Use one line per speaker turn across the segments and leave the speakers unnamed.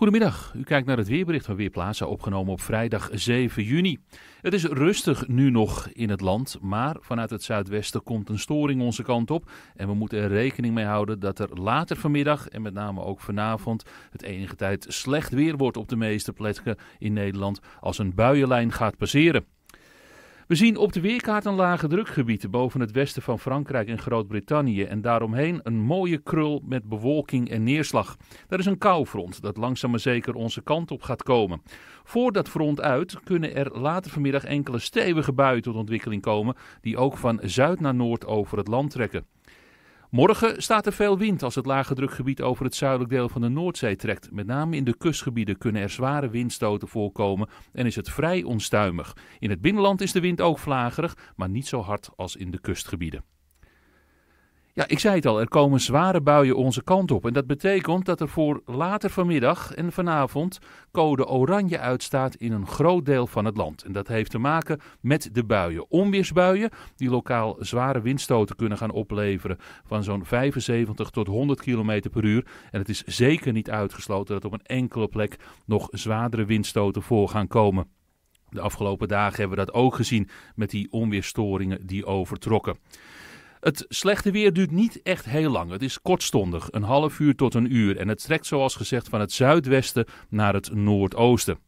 Goedemiddag, u kijkt naar het weerbericht van Weerplaza, opgenomen op vrijdag 7 juni. Het is rustig nu nog in het land, maar vanuit het zuidwesten komt een storing onze kant op. En we moeten er rekening mee houden dat er later vanmiddag en met name ook vanavond het enige tijd slecht weer wordt op de meeste plekken in Nederland als een buienlijn gaat passeren. We zien op de weerkaart een lage drukgebied boven het westen van Frankrijk en Groot-Brittannië en daaromheen een mooie krul met bewolking en neerslag. Daar is een koufront dat langzaam maar zeker onze kant op gaat komen. Voor dat front uit kunnen er later vanmiddag enkele stevige buien tot ontwikkeling komen die ook van zuid naar noord over het land trekken. Morgen staat er veel wind als het lage drukgebied over het zuidelijk deel van de Noordzee trekt. Met name in de kustgebieden kunnen er zware windstoten voorkomen en is het vrij onstuimig. In het binnenland is de wind ook vlagerig, maar niet zo hard als in de kustgebieden. Ja, ik zei het al, er komen zware buien onze kant op. En dat betekent dat er voor later vanmiddag en vanavond code oranje uitstaat in een groot deel van het land. En dat heeft te maken met de buien. Onweersbuien die lokaal zware windstoten kunnen gaan opleveren van zo'n 75 tot 100 km per uur. En het is zeker niet uitgesloten dat op een enkele plek nog zwaardere windstoten voor gaan komen. De afgelopen dagen hebben we dat ook gezien met die onweerstoringen die overtrokken. Het slechte weer duurt niet echt heel lang. Het is kortstondig, een half uur tot een uur. En het trekt zoals gezegd van het zuidwesten naar het noordoosten.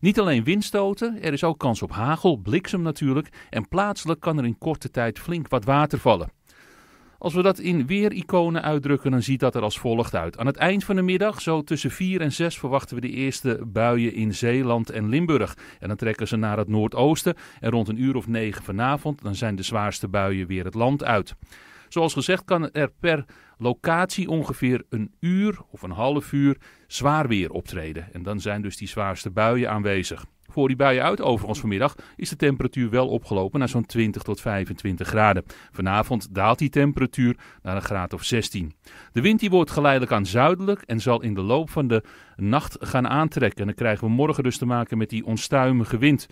Niet alleen windstoten, er is ook kans op hagel, bliksem natuurlijk. En plaatselijk kan er in korte tijd flink wat water vallen. Als we dat in weericonen uitdrukken, dan ziet dat er als volgt uit. Aan het eind van de middag, zo tussen 4 en 6, verwachten we de eerste buien in Zeeland en Limburg. En dan trekken ze naar het noordoosten. En rond een uur of 9 vanavond, dan zijn de zwaarste buien weer het land uit. Zoals gezegd kan er per locatie ongeveer een uur of een half uur zwaar weer optreden. En dan zijn dus die zwaarste buien aanwezig voor die buien uit. Overigens vanmiddag is de temperatuur wel opgelopen naar zo'n 20 tot 25 graden. Vanavond daalt die temperatuur naar een graad of 16. De wind die wordt geleidelijk aan zuidelijk en zal in de loop van de nacht gaan aantrekken. En dan krijgen we morgen dus te maken met die onstuimige wind.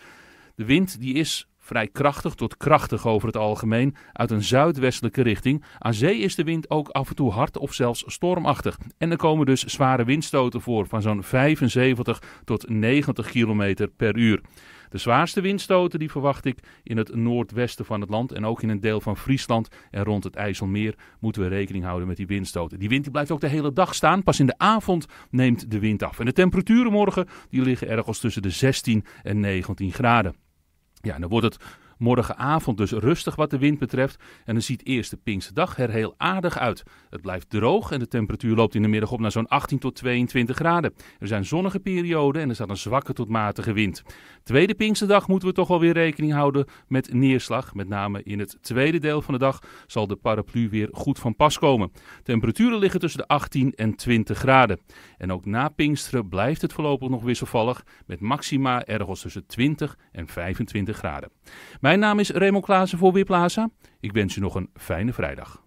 De wind die is vrij krachtig tot krachtig over het algemeen, uit een zuidwestelijke richting. Aan zee is de wind ook af en toe hard of zelfs stormachtig. En er komen dus zware windstoten voor van zo'n 75 tot 90 km per uur. De zwaarste windstoten die verwacht ik in het noordwesten van het land en ook in een deel van Friesland en rond het IJsselmeer moeten we rekening houden met die windstoten. Die wind die blijft ook de hele dag staan, pas in de avond neemt de wind af. En de temperaturen morgen die liggen ergens tussen de 16 en 19 graden. Ja, en ne, dan wordt Morgenavond dus rustig wat de wind betreft. En dan ziet eerst de Pinksterdag er heel aardig uit. Het blijft droog en de temperatuur loopt in de middag op naar zo'n 18 tot 22 graden. Er zijn zonnige perioden en er staat een zwakke tot matige wind. Tweede Pinksterdag moeten we toch wel weer rekening houden met neerslag. Met name in het tweede deel van de dag zal de paraplu weer goed van pas komen. Temperaturen liggen tussen de 18 en 20 graden. En ook na Pinksteren blijft het voorlopig nog wisselvallig met maxima ergens tussen 20 en 25 graden. Mijn naam is Remo Klaassen voor Weerplaza. Ik wens u nog een fijne vrijdag.